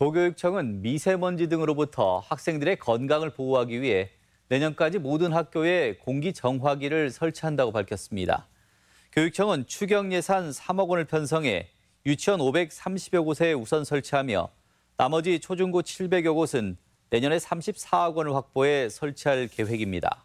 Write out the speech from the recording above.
도교육청은 미세먼지 등으로부터 학생들의 건강을 보호하기 위해 내년까지 모든 학교에 공기 정화기를 설치한다고 밝혔습니다. 교육청은 추경 예산 3억 원을 편성해 유치원 530여 곳에 우선 설치하며 나머지 초중고 700여 곳은 내년에 34억 원을 확보해 설치할 계획입니다.